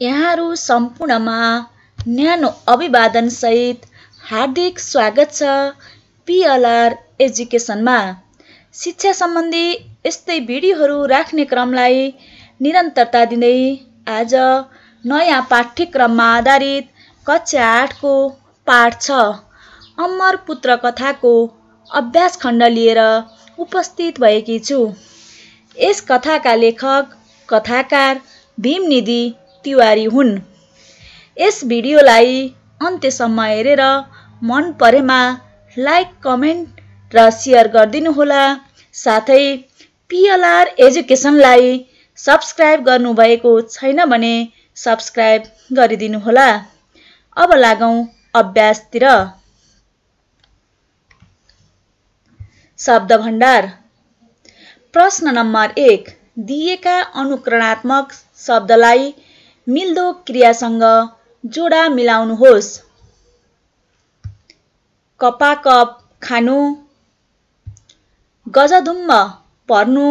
यहाँहरू सम्पूर्णमा न्यानो अभिवादनसहित हार्दिक स्वागत छ पिएलआर एजुकेसनमा शिक्षा सम्बन्धी यस्तै भिडियोहरू राख्ने क्रमलाई निरन्तरता दिँदै आज नयाँ पाठ्यक्रममा आधारित कक्षा आठको पाठ छ अमर पुत्र कथाको अभ्यास खण्ड लिएर उपस्थित भएकी छु यस कथाका लेखक कथाकार भीमनिधि तिवारी हुन् यस भिडियोलाई अन्त्यसम्म हेरेर मन परेमा लाइक कमेन्ट र सेयर गरिदिनुहोला साथै पिएलआर एजुकेसनलाई सब्सक्राइब गर्नुभएको छैन भने सब्सक्राइब गरिदिनुहोला अब लागौँ अभ्यासतिर शब्द भण्डार प्रश्न नम्बर एक दिएका अनुकरणात्मक शब्दलाई मिल्दो क्रियासँग जोडा मिलाउनुहोस् कपाकप खानु गजधुम्म पर्नु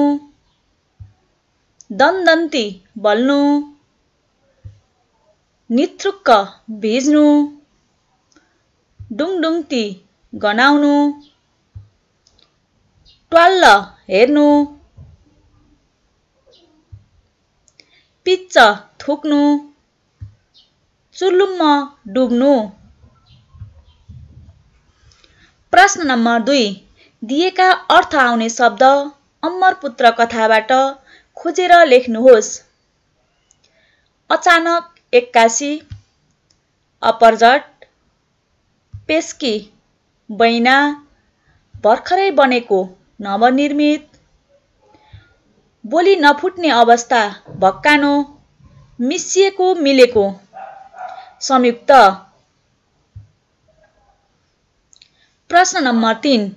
दन्दन्ती बल्नु निथुक्क भिज्नु डुङडुङ्ती गनाउनु ट्वाल्ल हेर्नु पिच्च थुक्नु चुल्लुम्म डुब्नु प्रश्न नम्बर दुई दिएका अर्थ आउने शब्द अमरपुत्र कथाबाट खोजेर लेख्नुहोस् अचानक एक्कासी अपरजट पेस्की बैना भर्खरै बनेको नवनिर्मित बोली नफुट्ने अवस्था भक्कानो मिसिएको मिलेको संयुक्त प्रश्न नम्बर तिन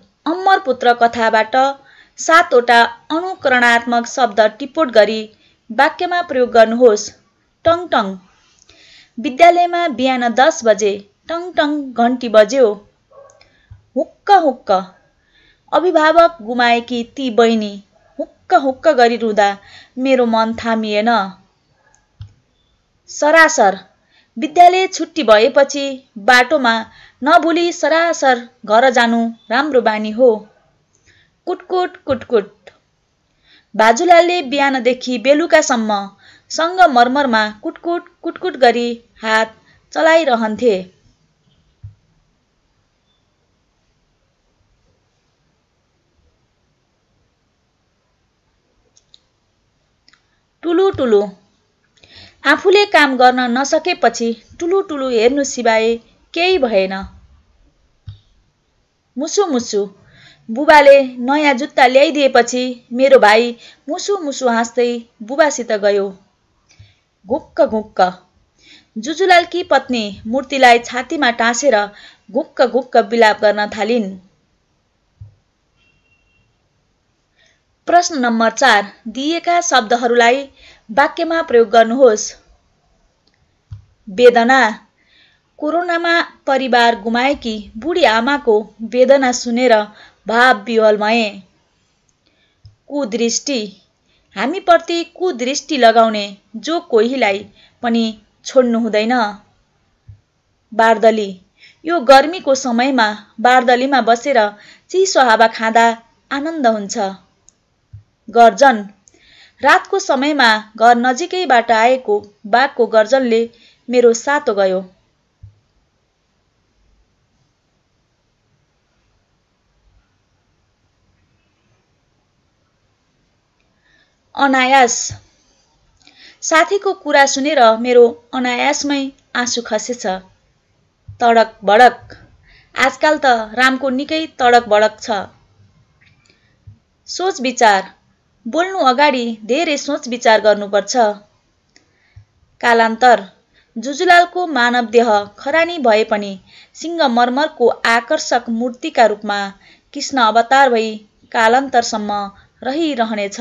पुत्र कथाबाट सातवटा अनुकरणात्मक शब्द टिपोट गरी वाक्यमा प्रयोग गर्नुहोस् टङ टङ विद्यालयमा बिहान दस बजे टङ टङ घन्टी बज्यो हुक्क हुक्क अभिभावक गुमाएकी ती बहिनी हुक्क हुक्क गरी रुँदा मेरो मन थामिएन सरासर विद्यालय छुट्टी भएपछि बाटोमा नभुली सरासर घर जानु राम्रो बानी हो कुटकुट कुटकुट भाजुलालले बिहानदेखि बेलुकासम्म सङ्गमरमरमा कुटकुट कुटकुट गरी हात चलाइरहन्थे टुलु टुलु आफूले काम गर्न नसकेपछि टुलु हेर्नु सिवाय केही भएन मुसु मुसु बुबाले नयाँ जुत्ता ल्याइदिएपछि मेरो भाइ मुसु मुसु हाँस्दै बुबासित गयो घुक्क घुक्क जुजुलालकी पत्नी मूर्तिलाई छातीमा टाँसेर घुक्क घुक्क बिलाप गर्न थालिन् प्रश्न नम्बर चार दिएका शब्दहरूलाई वाक्यमा प्रयोग गर्नुहोस् वेदना कोरोनामा परिवार गुमाएकी बुढी आमाको वेदना सुनेर भाव विहल भए कुदृष्टि हामीप्रति कुदृष्टि लगाउने जो कोहीलाई पनि छोड्नु हुँदैन बार्दली यो गर्मीको समयमा बार्दलीमा बसेर चिसो हावा खाँदा आनन्द हुन्छ गर्जन रातको समयमा घर नजिकैबाट आएको बाघको गर्जनले मेरो सातो गयो अनायास साथीको कुरा सुनेर मेरो अनायासमै आँसु खसेछ तडक बडक आजकल त रामको निकै तडक बडक छ सोच विचार बोल्नु अगाडि धेरै सोच विचार गर्नुपर्छ कालान्तर जुजुलालको मानव देह खरानी भए पनि सिंहमर्मरको आकर्षक मूर्तिका रूपमा कृष्ण अवतार भई कालान्तरसम्म रहिरहनेछ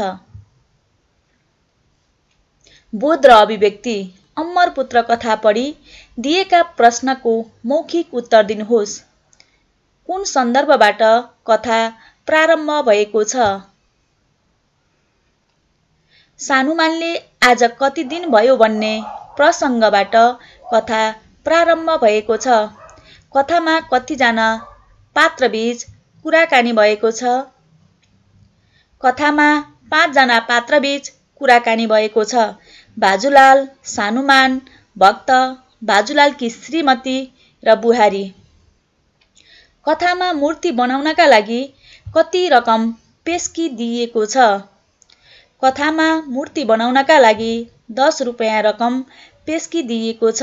बोध र अभिव्यक्ति अमर पुत्र कथा पढी दिएका प्रश्नको मौखिक उत्तर दिनुहोस् कुन सन्दर्भबाट कथा प्रारम्भ भएको छ सानुमानले आज कति दिन भयो भन्ने प्रसङ्गबाट कथा प्रारम्भ भएको छ कथामा कतिजना पात्रबीच कुराकानी भएको छ कथामा पाँचजना पात्रबीच कुराकानी भएको छ बाजुलाल सानुमान भक्त बाजुलालकी श्रीमती र बुहारी कथामा मूर्ति बनाउनका लागि कति रकम पेस्की दिइएको छ कथामा मूर्ति बनाउनका लागि दस रुपियाँ रकम दिएको छ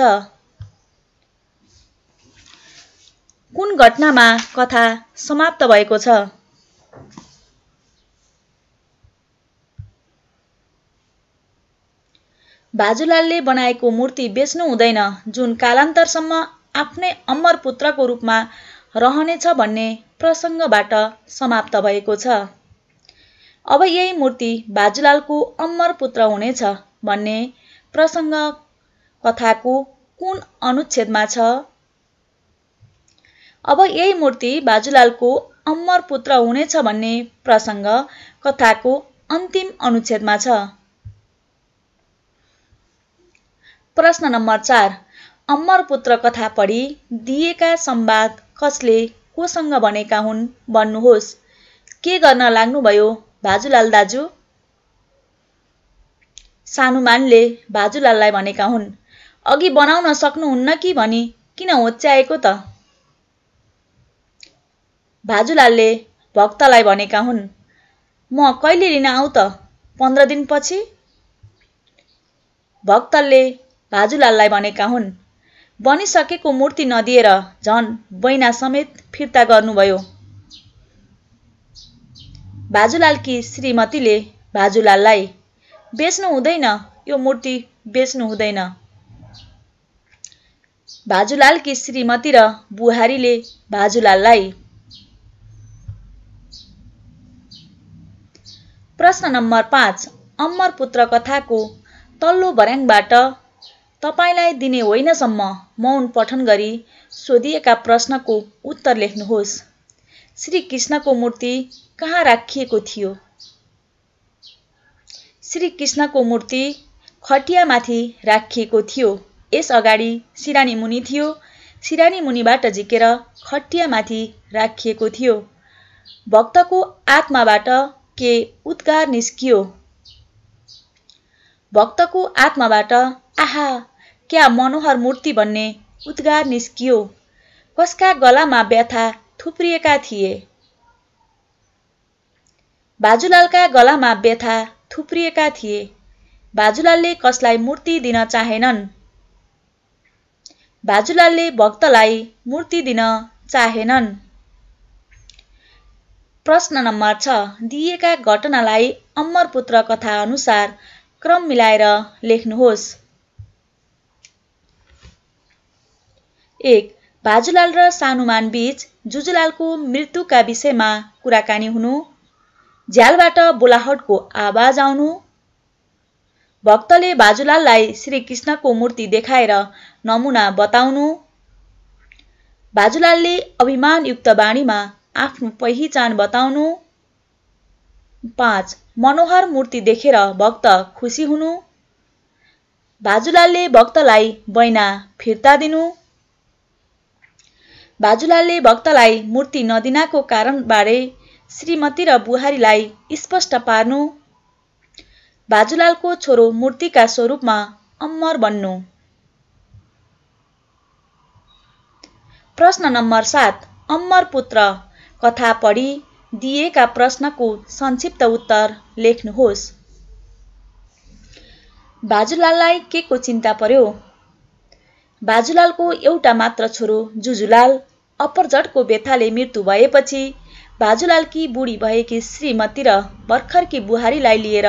कुन घटनामा कथा समाप्त भएको छ बाजुलालले बनाएको मूर्ति बेच्नु हुँदैन जुन कालान्तरसम्म आफ्नै अमर पुत्रको रूपमा रहनेछ भन्ने प्रसङ्गबाट समाप्त भएको छ अब यही मूर्ति बाजुलालको अमर पुत्र हुनेछ भन्ने प्रसङ्ग कथाको कुन अनुच्छेदमा छ अब यही मूर्ति बाजुलालको अमर पुत्र हुनेछ भन्ने प्रसङ्ग कथाको अन्तिम अनुच्छेदमा छ प्रश्न नम्बर चार अमर पुत्र कथा पढी दिएका संवाद कसले कोसँग भनेका हुन् भन्नुहोस् के गर्न लाग्नुभयो भाजुलाल दाजु सानुमानले भाजुलाललाई भनेका हुन् अघि बनाउन सक्नुहुन्न कि भनी किन होच्याएको त भाजुलालले भक्तलाई भनेका हुन् म कहिले लिन आउँ त पन्ध्र दिनपछि भक्तले भाजुलाललाई भनेका हुन् बनिसकेको मूर्ति नदिएर झन् बैना समेत फिर्ता गर्नुभयो भाजुलालकी श्रीमतीले भाजुलाललाई बेच्नु हुँदैन यो मूर्ति बेच्नु हुँदैन भाजुलालकी श्रीमती र बुहारीले भाजुलाललाई प्रश्न नम्बर पाँच पुत्र कथाको तल्लो भर्याङबाट तपाईँलाई दिने होइनसम्म मौन पठन गरी सोधिएका प्रश्नको उत्तर लेख्नुहोस् श्री कृष्णको मूर्ति कहाँ राखिएको थियो श्री कृष्णको मूर्ति खटियामाथि राखिएको थियो यस अगाडि सिरानी मुनि थियो सिरानी मुनिबाट झिकेर खटियामाथि राखिएको थियो भक्तको आत्माबाट के उद्गार निस्कियो भक्तको आत्माबाट आहा क्या मनोहर मूर्ति भन्ने उद्गार निस्कियो कसका गलामा व्यथा थुप्रिएका थिए बाजुलालका गलामा व्यथा थुप्रिएका थिए बाजुलालले कसलाई मूर्ति दिन चाहेनन् बाजुलालले भक्तलाई मूर्ति दिन चाहेनन् प्रश्न नम्बर छ दिएका घटनालाई अमरपुत्र कथा अनुसार क्रम मिलाएर लेख्नुहोस् एक भाजुलाल र सानुमान बीच जुजुलालको मृत्युका विषयमा कुराकानी हुनु झ्यालबाट बोलाहटको आवाज आउनु भक्तले श्री श्रीकृष्णको मूर्ति देखाएर नमुना बताउनु बाजुलालले अभिमानयुक्त बाणीमा आफ्नो पहिचान बताउनु पाँच मनोहर मूर्ति देखेर भक्त खुसी हुनु बाजुलालले भक्तलाई बैना फिर्ता दिनु बाजुलालले भक्तलाई मूर्ति नदिनाको कारणबारे श्रीमती र बुहारीलाई स्पष्ट पार्नु बाजुलालको छोरो मूर्तिका स्वरूपमा अमर बन्नु प्रश्न नम्बर सात अमर पुत्र कथा पढी दिएका प्रश्नको संक्षिप्त उत्तर लेख्नुहोस् बाजुलाललाई के को चिन्ता पर्यो बाजुलालको एउटा मात्र छोरो जुजुलाल अप्परजटको व्यथाले मृत्यु भएपछि बाजुलालकी बुढी भएकी श्रीमती र भर्खरकी बुहारीलाई लिएर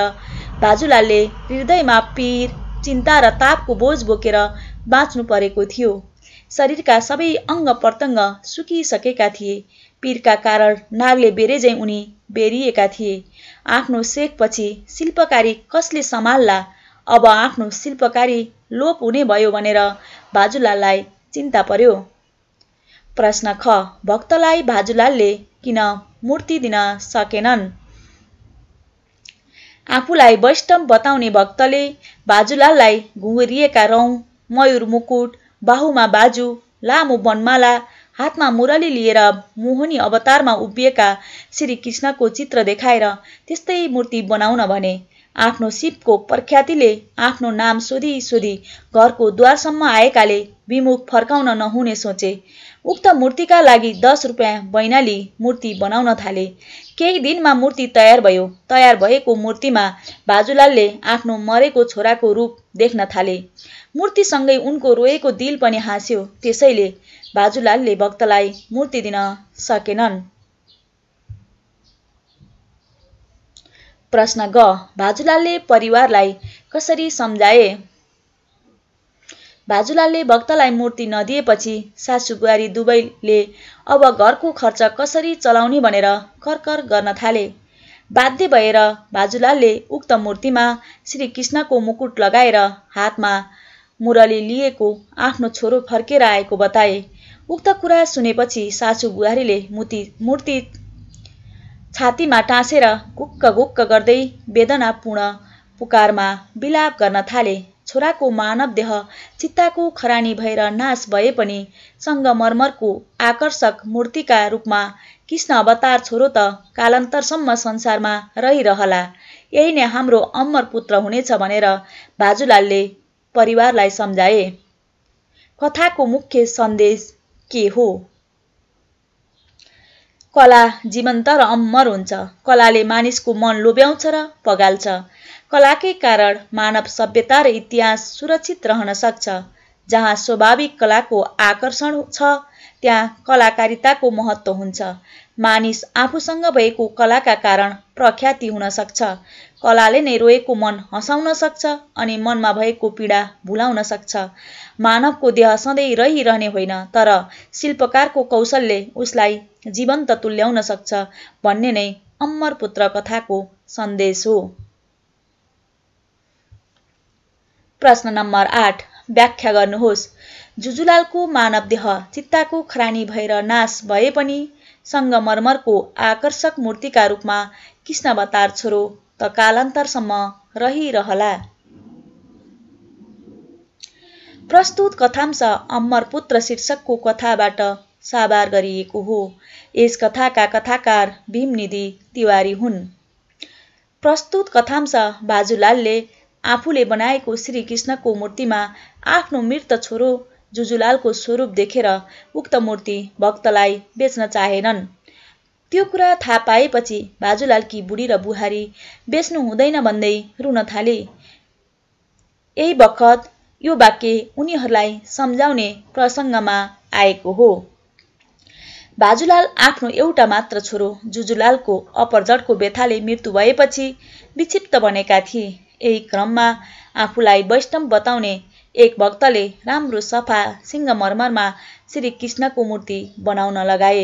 बाजुलालले हृदयमा पीर चिन्ता र तापको बोझ बोकेर बाँच्नु परेको थियो शरीरका सबै अङ्ग प्रत्यङ्ग सुकिसकेका थिए पीरका कारण नागले बेरेजै उनी बेरिएका थिए आफ्नो सेकपछि शिल्पकारी कसले सम्हाल्ला अब आफ्नो शिल्पकारी लोप हुने भयो भनेर बाजुलाललाई चिन्ता पर्यो प्रश्न ख भक्तलाई भाजुलालले किन मूर्ति दिन सकेनन् आफूलाई वैष्णव बताउने भक्तले बाजुलाललाई घुरिएका रौँ मयूर मुकुट बाहुमा बाजु लामो वनमाला हातमा मुरली लिएर मोहनी अवतारमा उभिएका श्रीकृष्णको चित्र देखाएर त्यस्तै मूर्ति बनाउन भने आफ्नो शिवको प्रख्यातिले आफ्नो नाम सोधी सोधी घरको द्वारसम्म आएकाले विमुख फर्काउन नहुने सोचे उक्त मूर्तिका लागि दस रुपियाँ बैनाली मूर्ति बनाउन थाले केही दिनमा मूर्ति तयार भयो तयार भएको मूर्तिमा बाजुलालले आफ्नो मरेको छोराको रूप देख्न थाले मूर्तिसँगै उनको रोएको दिल पनि हाँस्यो त्यसैले बाजुलालले भक्तलाई मूर्ति दिन सकेनन् प्रश्न ग बाजुलालले परिवारलाई कसरी सम्झाए भाजुलालले भक्तलाई मूर्ति नदिएपछि सासु बुहारी दुवैले अब घरको खर्च कसरी चलाउने भनेर करकर गर्न थाले बाध्य भएर भाजुलालले उक्त मूर्तिमा श्रीकृष्णको मुकुट लगाएर हातमा मुरली लिएको आफ्नो छोरो फर्केर आएको बताए उक्त कुरा सुनेपछि सासु बुहारीले मुति मूर्ति छातीमा टाँसेर गुक्क गुक्क गर्दै वेदनापूर्ण पुकारमा बिलाप गर्न थाले छोराको मानव देह चित्ताको खरानी भएर नाश भए पनि सङ्गमरमरको आकर्षक मूर्तिका रूपमा कृष्ण अवतार छोरो त कालान्तरसम्म संसारमा रहिरहला यही नै हाम्रो अमर पुत्र हुनेछ भनेर बाजुलालले परिवारलाई सम्झाए कथाको मुख्य सन्देश के हो कला जीवन्त र अमर हुन्छ कलाले मानिसको मन लोभ्याउँछ र पगाल्छ कलाकै कारण मानव सभ्यता र इतिहास सुरक्षित रहन सक्छ जहाँ स्वाभाविक कलाको आकर्षण छ त्यहाँ कलाकारिताको महत्त्व हुन्छ मानिस आफूसँग भएको कलाका कारण प्रख्याति हुन सक्छ कलाले नै रोएको मन हँसाउन सक्छ अनि मनमा भएको पीडा भुलाउन सक्छ मानवको देह सधैँ रहिरहने होइन तर शिल्पकारको कौशलले उसलाई जीवन्त तुल्याउन सक्छ भन्ने नै अमरपुत्र कथाको सन्देश हो प्रश्न नम्बर आठ व्याख्या गर्नुहोस् जुजुलालको मानव देह चित्ताको खरानी भएर नाश भए पनि सङ्गमरमरको आकर्षक मूर्तिका रूपमा कृष्णवतार छोरो त कालान्तरसम्म रहिरहला प्रस्तुत कथांश अमरपुत्र शीर्षकको कथाबाट साबार गरिएको हो यस कथाका कथाकार भीमनिधि तिवारी हुन् प्रस्तुत कथांश बाजुलालले आफूले बनाएको श्रीकृष्णको मूर्तिमा आफ्नो मृत छोरो जुजुलालको स्वरूप देखेर उक्त मूर्ति भक्तलाई बेच्न चाहेनन् त्यो कुरा थाहा पाएपछि बाजुलालकी बुढी र बुहारी बेच्नु हुँदैन भन्दै रुन थाले यही बखत यो वाक्य उनीहरूलाई सम्झाउने प्रसङ्गमा आएको हो बाजुलाल आफ्नो एउटा मात्र छोरो जुजुलालको अपरजटको व्यथाले मृत्यु भएपछि विक्षिप्त बनेका थिए यही क्रममा आफूलाई वैष्णव बताउने एक भक्तले राम्रो सफा सिंहमरमरमा श्री कृष्णको मूर्ति बनाउन लगाए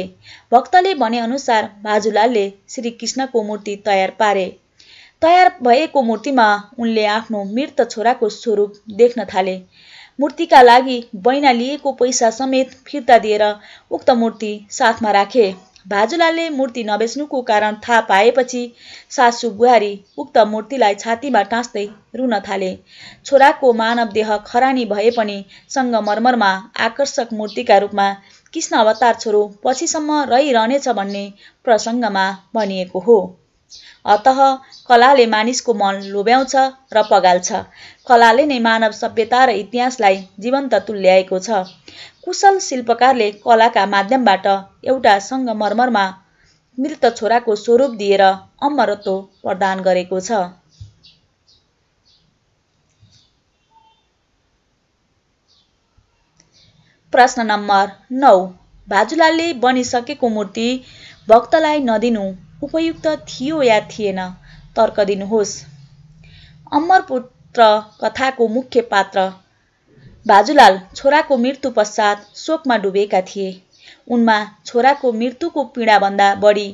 भक्तले भनेअनुसार बाजुलालले श्री कृष्णको मूर्ति तयार पारे तयार भएको मूर्तिमा उनले आफ्नो मृत छोराको स्वरूप देख्न थाले मूर्तिका लागि बैना लिएको पैसा समेत फिर्ता दिएर उक्त मूर्ति साथमा राखे भाजुलालले मूर्ति नबेच्नुको कारण थाहा पाएपछि सासु बुहारी उक्त मूर्तिलाई छातीमा टाँच्दै रुन थाले छोराको मानव देह खरानी भए पनि सङ्गमरमरमा आकर्षक मूर्तिका रूपमा कृष्ण अवतार छोरो पछिसम्म रहिरहनेछ भन्ने प्रसङ्गमा भनिएको हो अत कलाले मानिसको मन लोभ्याउँछ र पगाल्छ कलाले नै मानव सभ्यता र इतिहासलाई जीवन्त तुल्याएको छ कुशल शिल्पकारले कलाका माध्यमबाट एउटा मर्मरमा मृत छोराको स्वरूप दिएर अमरत्व प्रदान गरेको छ प्रश्न नम्बर नौ भाजुलालले बनिसकेको मूर्ति भक्तलाई नदिनु उपयुक्त थियो या थिएन तर्क दिनुहोस् अमरपुत्र कथाको मुख्य पात्र बाजुलाल छोराको मृत्यु पश्चात शोकमा डुबेका थिए उनमा छोराको मृत्युको पीडाभन्दा बढी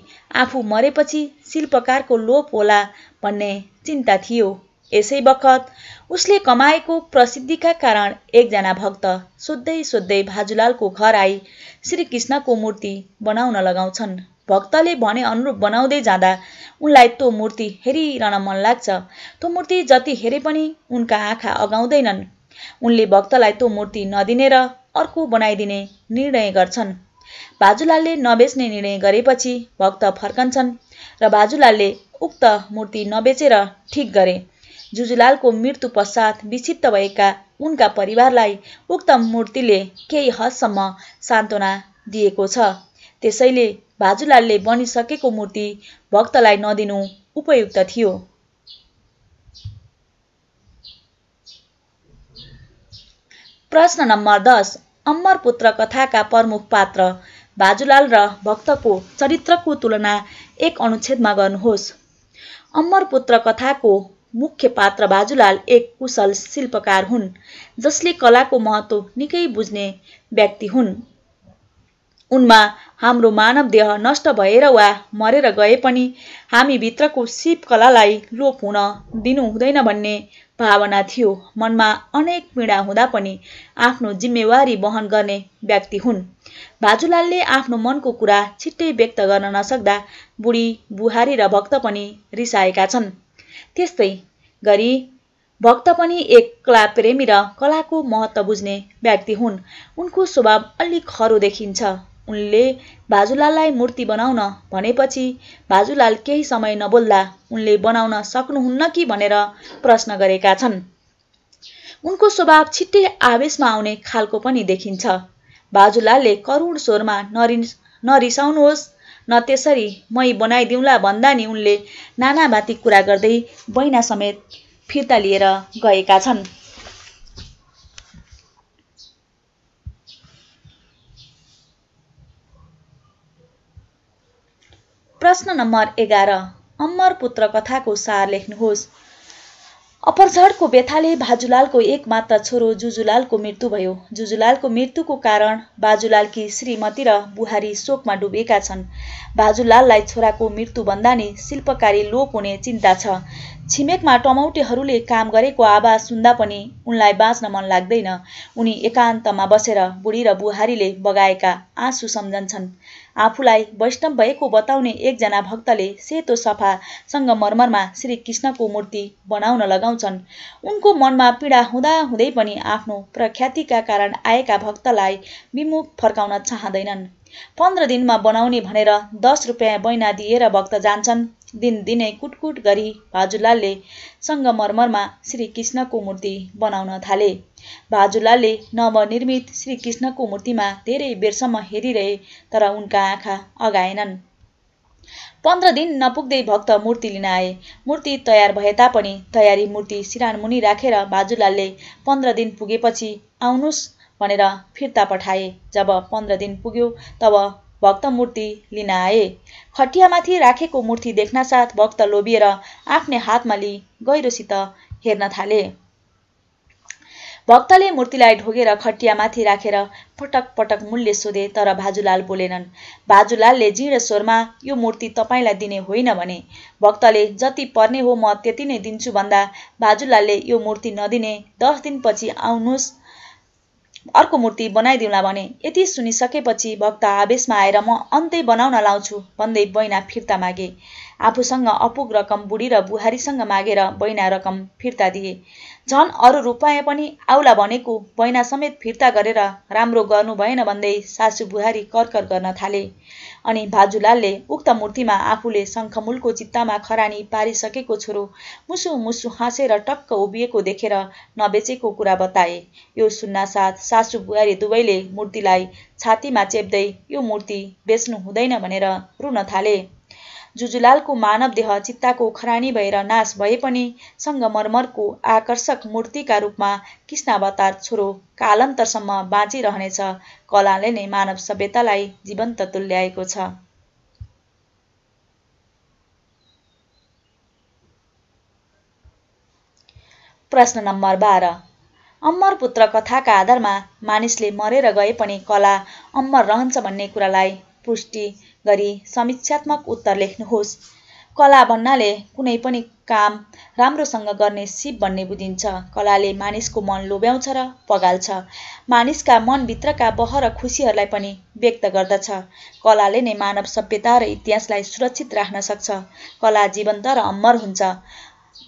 आफू मरेपछि शिल्पकारको लोप होला भन्ने चिन्ता थियो यसै बखत उसले कमाएको प्रसिद्धिका कारण एकजना भक्त सोद्धै सोद्धै भाजुलालको घर आई श्रीकृष्णको मूर्ति बनाउन लगाउँछन् भक्तले भने अनुरूप बनाउँदै जाँदा उनलाई त्यो मूर्ति हेरिरहन मन लाग्छ त्यो मूर्ति जति हेरे पनि उनका आँखा अगाउँदैनन् उनले भक्तलाई त्यो मूर्ति नदिने र अर्को बनाइदिने निर्णय गर्छन् बाजुलालले नबेच्ने निर्णय गरेपछि भक्त फर्कन्छन् र बाजुलालले उक्त मूर्ति नबेचेर ठिक गरे जुजुलालको मृत्यु पश्चात विक्षिप्त भएका उनका परिवारलाई उक्त मूर्तिले केही हदसम्म सान्त्वना दिएको छ त्यसैले भाजुलालले बनिसकेको मूर्ति भक्तलाई नदिनु उपयुक्त थियो प्रश्न नम्बर दस पुत्र कथाका प्रमुख पात्र भाजुलाल र भक्तको चरित्रको तुलना एक अनुच्छेदमा गर्नुहोस् पुत्र कथाको मुख्य पात्र बाजुलाल एक कुशल शिल्पकार हुन् जसले कलाको महत्त्व निकै बुझ्ने व्यक्ति हुन् उनमा हाम्रो मानव देह नष्ट भएर वा मरेर गए पनि हामी हामीभित्रको शिवकलालाई लोप हुन दिनु हुँदैन भन्ने भावना थियो मनमा अनेक पीडा हुँदा पनि आफ्नो जिम्मेवारी वहन गर्ने व्यक्ति हुन् भाजुलालले आफ्नो मनको कुरा छिट्टै व्यक्त गर्न नसक्दा बुढी बुहारी र भक्त पनि रिसाएका छन् त्यस्तै गरी भक्त पनि एक कला प्रेमी र कलाको महत्त्व बुझ्ने व्यक्ति हुन् उनको स्वभाव अलिक खरो देखिन्छ उनले भाजुलाललाई मूर्ति बनाउन भनेपछि भाजुलाल केही समय नबोल्दा उनले बनाउन सक्नुहुन्न कि भनेर प्रश्न गरेका छन् उनको स्वभाव छिट्टै आवेशमा आउने खालको पनि देखिन्छ भाजुलालले करुण स्वरमा नरि नरिसाउनुहोस् न त्यसरी मै बनाइदिउँला भन्दा नि उनले नानाभाती कुरा गर्दै बैना समेत फिर्ता लिएर गएका छन् प्रश्न नम्बर एघार अमर पुत्र कथाको सार लेख्नुहोस् अपरझडको व्यथाले बाजुलालको एकमात्र छोरो जुजुलालको मृत्यु भयो जुजुलालको मृत्युको कारण बाजुलालकी श्रीमती र बुहारी शोकमा डुबेका छन् बाजुलाललाई छोराको मृत्युभन्दा नै शिल्पकारी लोप हुने चिन्ता छ छिमेकमा टमौटेहरूले काम गरेको आवाज सुन्दा पनि उनलाई बाँच्न मन लाग्दैन उनी एकान्तमा बसेर बुढी र बुहारीले बगाएका आँसु सम्झन्छन् आफूलाई वैष्णव भएको बताउने एकजना भक्तले सेतो सफा सङ्गमरमरमा श्रीकृष्णको मूर्ति बनाउन लगाउँछन् उनको मनमा पीडा हुँदा हुँदै पनि आफ्नो प्रख्यातिका कारण आएका भक्तलाई विमुख फर्काउन चाहँदैनन् पन्ध्र दिनमा बनाउने भनेर दस रुपियाँ बैना दिएर भक्त जान्छन् दिनदिनै कुटकुट गरी भाजुलालले सङ्गमरमरमा श्रीकृष्णको मूर्ति बनाउन थाले भाजुलालले नवनिर्मित श्रीकृष्णको मूर्तिमा धेरै बेरसम्म हेरिरहे तर उनका आँखा अगाएनन् पन्ध्र दिन नपुग्दै भक्त मूर्ति लिन आए मूर्ति तयार भए तापनि तयारी मूर्ति सिरानमुनि राखेर बाजुलालले पन्ध्र दिन पुगेपछि आउनुहोस् भनेर फिर्ता पठाए जब पन्ध्र दिन पुग्यो तब भक्त मूर्ति लिन आए खटियामाथि राखेको मूर्ति देख्नासाथ भक्त लोभिएर आफ्नै हातमा लिई गहिरोसित हेर्न थाले भक्तले मूर्तिलाई ढोगेर खटियामाथि राखेर पटक पटक मूल्य सोधे तर भाजुलाल बोलेनन् भाजुलालले जिर्ण स्वरमा यो मूर्ति तपाईँलाई दिने होइन भने भक्तले जति पर्ने हो म त्यति नै दिन्छु भन्दा भाजुलालले यो मूर्ति नदिने दस दिनपछि आउनुहोस् अर्को मूर्ति बनाइदिउँला भने यति सुनिसकेपछि भक्त आवेशमा आएर म अन्तै बनाउन लाउँछु भन्दै बैना फिर्ता मागे आफूसँग अपुग रकम बुढी र बुहारीसँग मागेर बैना रकम फिर्ता दिए झन् अरू रुपियाँ पनि आउला भनेको बैना समेत फिर्ता गरेर राम्रो गर्नु भएन भन्दै सासु बुहारी करकर गर्न थाले अनि भाजुलालले उक्त मूर्तिमा आफूले शङ्खमूलको चित्तामा खरानी पारिसकेको छोरो मुसु मुसु हाँसेर टक्क उभिएको देखेर नबेचेको कुरा बताए यो सुन्नासाथ सासु बुहारी दुवैले मूर्तिलाई छातीमा चेप्दै यो मूर्ति बेच्नु हुँदैन भनेर रुन थाले जुजुलालको मानव देह चित्ताको खरानी भएर नाश भए पनि सङ्गमरमरको आकर्षक मूर्तिका रूपमा कृष्णावतार छोरो कालान्तरसम्म बाँचिरहनेछ कलाले नै मानव सभ्यतालाई जीवन्त तुल्याएको छ प्रश्न नम्बर बाह्र पुत्र कथाका आधारमा मानिसले मरेर गए पनि कला अमर रहन्छ भन्ने कुरालाई पुष्टि गरी समीक्षात्मक उत्तर लेख्नुहोस् कला भन्नाले कुनै पनि काम राम्रोसँग गर्ने सिप भन्ने बुझिन्छ कलाले मानिसको मन लोभ्याउँछ र पगाल्छ मानिसका मनभित्रका बह र खुसीहरूलाई पनि व्यक्त गर्दछ कलाले नै मानव सभ्यता र इतिहासलाई सुरक्षित राख्न सक्छ कला जीवन्त र अमर हुन्छ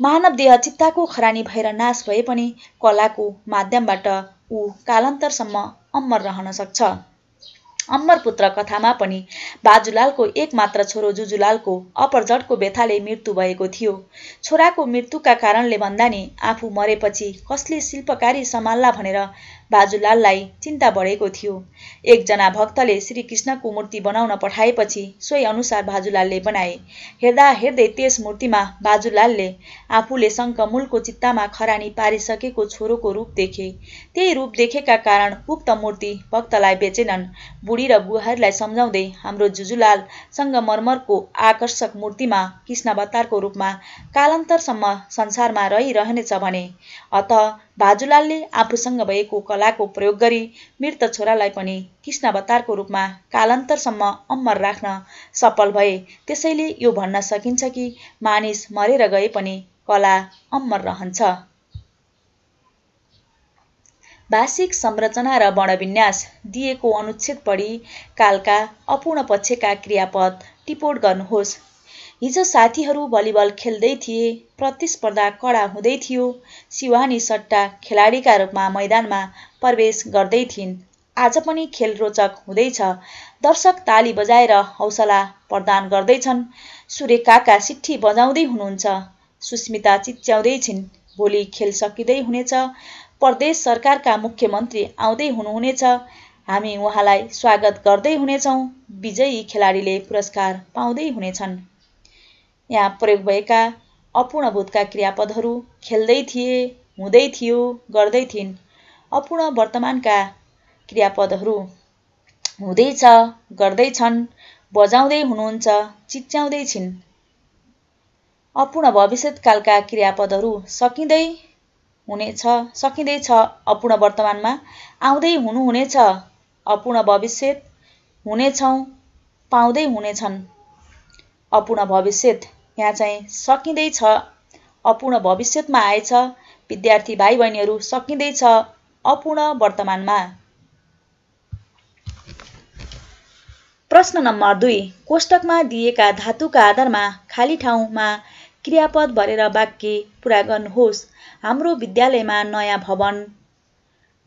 मानव देह चित्ताको खरानी भएर नाश भए पनि कलाको माध्यमबाट ऊ कालान्तरसम्म अमर रहन सक्छ पुत्र कथामा पनि बाजुलालको एकमात्र छोरो जुजुलालको अपरजटको व्यथाले मृत्यु भएको थियो छोराको मृत्युका कारणले भन्दा नि आफू मरेपछि कसले शिल्पकारी सम्हाल्ला भनेर बाजुलाललाई चिन्ता बढेको थियो एकजना भक्तले श्रीकृष्णको मूर्ति बनाउन पठाएपछि सोही अनुसार बाजुलालले बनाए हेर्दा हेर्दै त्यस मूर्तिमा बाजुलालले आफूले शङ्कमूलको चित्तामा खरानी पारिसकेको छोरोको रूप देखे त्यही रूप देखेका कारण उक्त मूर्ति भक्तलाई बेचेनन् बुढी र गुहारीलाई सम्झाउँदै हाम्रो जुजुलाल सङ्गमरमरको आकर्षक मूर्तिमा कृष्ण कृष्णावतारको रूपमा कालान्तरसम्म संसारमा रहिरहनेछ भने अत बाजुलालले आफूसँग भएको कलाको प्रयोग गरी मृत छोरालाई पनि कृष्ण अवतारको रूपमा कालान्तरसम्म अमर राख्न सफल भए त्यसैले यो भन्न सकिन्छ कि मानिस मरेर गए पनि कला अमर रहन्छ भाषिक संरचना र वर्णविन्यास दिएको अनुच्छेद पढी कालका अपूर्ण पक्षका क्रियापद टिपोट गर्नुहोस् हिजो साथीहरू भलिबल खेल्दै थिए प्रतिस्पर्धा कडा हुँदै थियो शिवानी सट्टा खेलाडीका रूपमा मैदानमा प्रवेश गर्दै थिइन् आज पनि खेल रोचक हुँदैछ दर्शक ताली बजाएर हौसला प्रदान गर्दैछन् सूर्यकाका सिट्ठी बजाउँदै हुनुहुन्छ सुस्मिता चिच्याउँदै छिन् भोलि खेल सकिँदै हुनेछ प्रदेश सरकारका मुख्यमन्त्री आउँदै हुनुहुनेछ हामी उहाँलाई स्वागत गर्दै हुनेछौँ विजयी खेलाडीले पुरस्कार पाउँदै हुनेछन् यहाँ प्रयोग भएका अपूर्णभूतका क्रियापदहरू खेल्दै थिए हुँदै थियो गर्दै थिइन् अपूर्ण वर्तमानका क्रियापदहरू हुँदैछ गर्दैछन् बजाउँदै हुनुहुन्छ चिच्याउँदै छिन् अपूर्ण भविष्यतकालका क्रियापदहरू सकिँदै हुनेछ सकिँदैछ अपूर्ण वर्तमानमा आउँदै हुनुहुनेछ अपूर्ण भविष्य हुनेछौँ पाउँदै हुनेछन् अपूर्ण भविष्य यहाँ चाहिँ सकिँदैछ अपूर्ण भविष्यतमा आएछ विद्यार्थी भाइ बहिनीहरू सकिँदैछ अपूर्ण वर्तमानमा प्रश्न नम्बर दुई कोष्टकमा दिएका धातुका आधारमा खाली ठाउँमा क्रियापद भरेर वाक्य पुरा गर्नुहोस् हाम्रो विद्यालयमा नयाँ भवन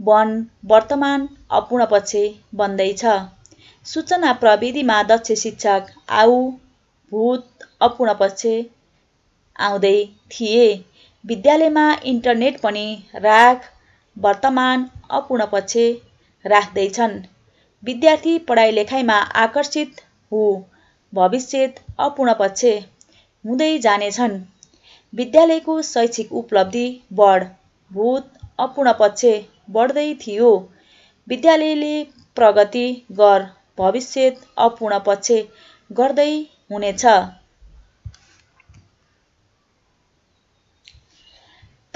वन वर्तमान अपूर्ण अपूर्णपक्ष बन्दैछ सूचना प्रविधिमा दक्ष शिक्षक आउ भूत अपूर्ण पक्ष आउँदै थिए विद्यालयमा इन्टरनेट पनि राख वर्तमान अपूर्ण पक्ष राख्दैछन् विद्यार्थी पढाइ लेखाइमा आकर्षित हो भविष्य अपूर्ण पक्ष हुँदै जानेछन् विद्यालयको शैक्षिक उपलब्धि बढ भूत अपूर्ण पक्ष बढ्दै थियो विद्यालयले प्रगति गर भविष्य अपूर्ण पक्ष गर्दै हुनेछ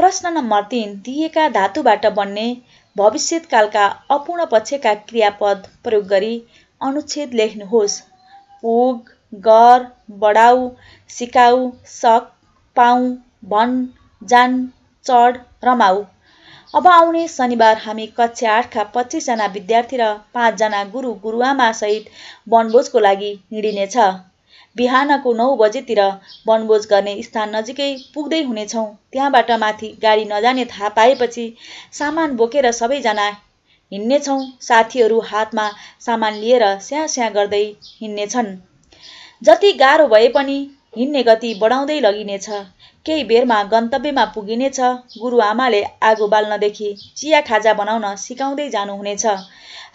प्रश्न नम्बर तिन दिएका धातुबाट बन्ने भविष्यतकालका अपूर्ण पक्षका क्रियापद प्रयोग गरी अनुच्छेद लेख्नुहोस् पुग गर बढाउ सिकाउ सक पाउँ भन जान चढ रमाउ अब आउने शनिबार हामी कक्षा आठका पच्चिसजना विद्यार्थी र पाँचजना गुरु गुरुआमासहित वनभोजको लागि हिँडिनेछ बिहानको नौ बजेतिर वनभोज गर्ने स्थान नजिकै पुग्दै हुनेछौँ त्यहाँबाट माथि गाडी नजाने थाहा पाएपछि सामान बोकेर सबैजना हिँड्नेछौँ साथीहरू हातमा सामान लिएर स्या स्या गर्दै हिँड्नेछन् जति गाह्रो भए पनि हिँड्ने गति बढाउँदै लगिनेछ केही बेरमा गन्तव्यमा पुगिनेछ गुरुआमाले आगो बाल्नदेखि चिया खाजा बनाउन सिकाउँदै जानुहुनेछ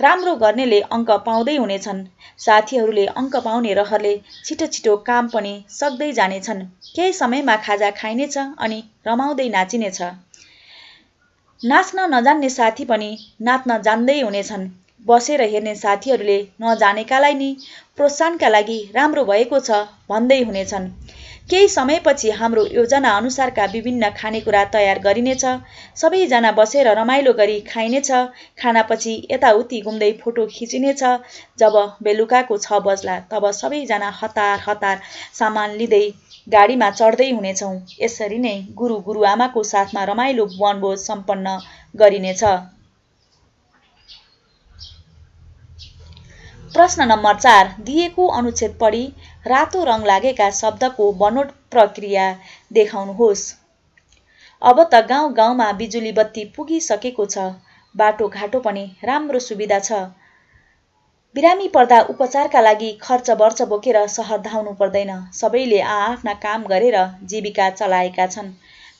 राम्रो गर्नेले अङ्क पाउँदै हुनेछन् साथीहरूले अङ्क पाउने रहरले छिटो छिटो काम पनि सक्दै जानेछन् केही समयमा खाजा खाइनेछ अनि रमाउँदै नाचिनेछ नाच्न नजान्ने साथी पनि नाच्न जान्दै हुनेछन् बसेर हेर्ने साथीहरूले नजानेकालाई नि प्रोत्साहनका लागि राम्रो भएको छ भन्दै हुनेछन् केही समयपछि हाम्रो योजना अनुसारका विभिन्न खानेकुरा तयार गरिनेछ सबैजना बसेर रमाइलो गरी खाइनेछ खानापछि यताउति घुम्दै फोटो खिचिनेछ जब बेलुकाको छ बज्ला तब सबैजना हतार हतार सामान लिँदै गाडीमा चढ्दै हुनेछौँ यसरी नै गुरु गुरुआमाको साथमा रमाइलो वनभोज सम्पन्न गरिनेछ प्रश्न नम्बर चार दिएको अनुच्छेद पढी रातो रङ लागेका शब्दको बनोट प्रक्रिया देखाउनुहोस् अब त गाउँ गाउँमा बिजुली बत्ती पुगिसकेको छ बाटोघाटो पनि राम्रो सुविधा छ बिरामी पर्दा उपचारका लागि खर्च वर्च बोकेर सहर धाउनु पर्दैन सबैले आआफ्ना काम गरेर जीविका चलाएका छन्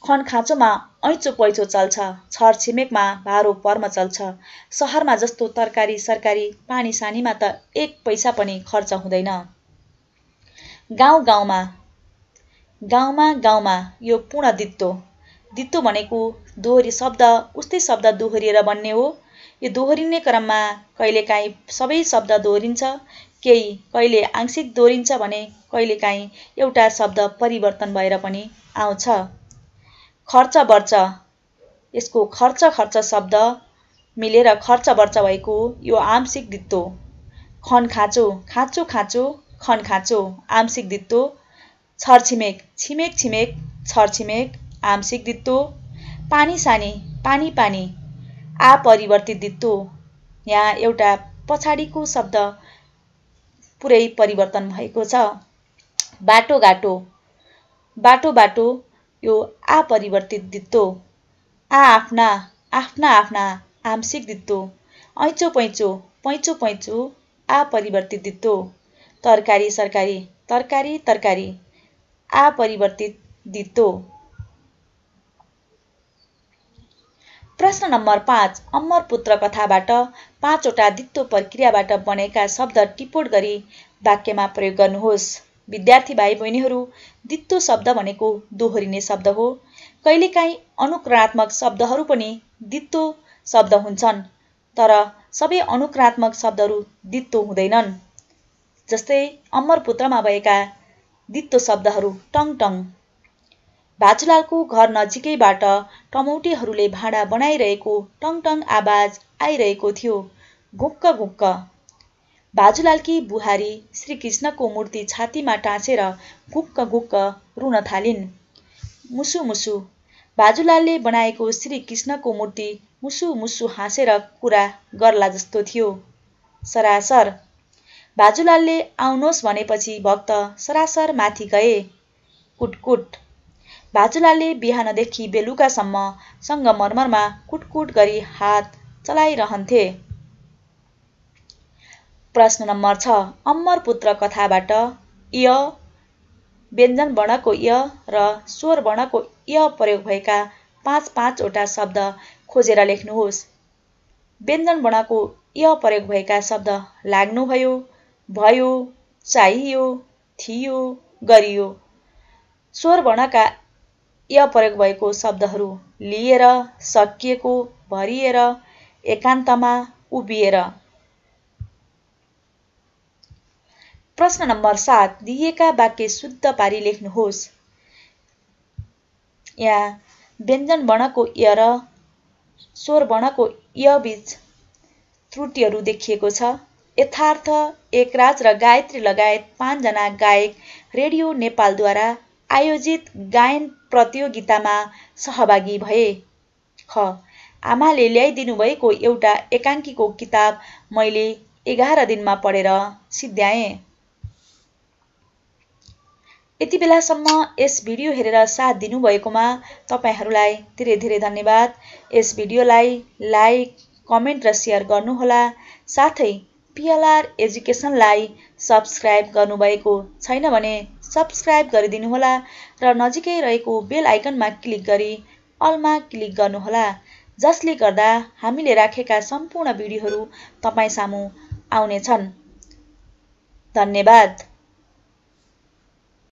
खन खाँचोमा ऐँचो पैँचो चल्छ छरछिमेकमा भारो पर्म चल्छ सहरमा जस्तो तरकारी सरकारी पानी सानीमा त एक पैसा पनि खर्च हुँदैन गाउँ गाउँमा गाउँमा गाउँमा यो पूर्ण दित्तो दित्तो भनेको दोहोरी शब्द उस्तै शब्द दोहोरिएर बन्ने हो यो दोहोरिने क्रममा कहिलेकाहीँ सबै शब्द दोहोरिन्छ केही कहिले आंशिक दोहोरिन्छ भने कहिलेकाहीँ एउटा शब्द परिवर्तन भएर पनि आउँछ खर्च बर्च यसको खर्च खर्च शब्द मिलेर खर्च वर्ष भएको यो आंशिक दित्तो खन खाँचो खाँचो खाँचो खनखाँचो आंशिक दित्तो छरछिमेक छिमेक छिमेक छरछिमेक आंशिक दित्तो पानी सानी पानी पानी आपरिवर्तित दित्तो यहाँ एउटा पछाडिको शब्द पुरै परिवर्तन भएको छ बाटोघाटो बाटो बाटो यो आपरिवर्तित दित्तो आ आफ्ना आफ्ना आफ्ना आंशिक दित्तो ऐचो पैँचो पैँचो पैँचो आपरिवर्तित दित्तो तरकारी सरकारी तरकारी तरकारी परिवर्तित दितो प्रश्न नम्बर पाँच अमरपुत्र कथाबाट पाँचवटा दित्तो प्रक्रियाबाट बनेका शब्द टिपोट गरी वाक्यमा प्रयोग गर्नुहोस् विद्यार्थी भाइ बहिनीहरू दित्तो शब्द भनेको दोहोरिने शब्द हो कहिलेकाहीँ अनुकरणात्मक शब्दहरू पनि दित्तो शब्द हुन्छन् तर सबै अनुकरणात्मक शब्दहरू दित्तो हुँदैनन् जस्तै अमरपुत्रमा भएका दित्तो शब्दहरू टङ टङ भाचुलालको घर नजिकैबाट टमौटेहरूले भाँडा बनाइरहेको टङ टङ आवाज आइरहेको थियो घुक्क घुक्क भाजुलालकी बुहारी श्रीकृष्णको मूर्ति छातीमा टाँसेर घुक्क घुक्क रुन थालिन् मुसु मुसु भाजुलालले बनाएको श्रीकृष्णको मूर्ति मुसु मुसु हाँसेर कुरा गर्ला जस्तो थियो सरासर बाजुलालले आउनुहोस् भनेपछि भक्त सरासर माथि गए कुटकुट बाजुलालले बिहानदेखि बेलुकासम्म सङ्गमरमरमा कुटकुट गरी हात चलाइरहन्थे प्रश्न नम्बर छ अमर पुत्र कथाबाट य व्यञ्जन वर्णको य र स्वर वर्णको य प्रयोग भएका पाँच पाँचवटा शब्द खोजेर लेख्नुहोस् व्यञ्जन वर्णको य प्रयोग भएका शब्द लाग्नुभयो भयो चाहियो थियो गरियो वर्णका य प्रयोग भएको शब्दहरू लिएर सकिएको भरिएर एकान्तमा उभिएर प्रश्न नम्बर सात दिएका वाक्य शुद्ध पारी लेख्नुहोस् यहाँ व्यञ्जन वर्णको य र स्वर वर्णको य बीच त्रुटिहरू देखिएको छ यथार्थ एकराज र गायत्री लगायत पाँचजना गायक रेडियो नेपालद्वारा आयोजित गायन प्रतियोगितामा सहभागी भए ख आमाले ल्याइदिनुभएको एउटा एकाङ्कीको किताब मैले एघार दिनमा पढेर सिद्ध्याएँ यति बेलासम्म यस भिडियो हेरेर साथ दिनुभएकोमा तपाईँहरूलाई धेरै धेरै धन्यवाद यस भिडियोलाई लाइक कमेन्ट र सेयर गर्नुहोला साथै पिएलआर एजुकेसनलाई सब्सक्राइब गर्नुभएको छैन भने सब्सक्राइब गरिदिनुहोला र नजिकै रहेको बेल आइकनमा क्लिक गरी अलमा क्लिक गर्नुहोला जसले गर्दा हामीले राखेका सम्पूर्ण भिडियोहरू तपाईँ सामु आउनेछन् धन्यवाद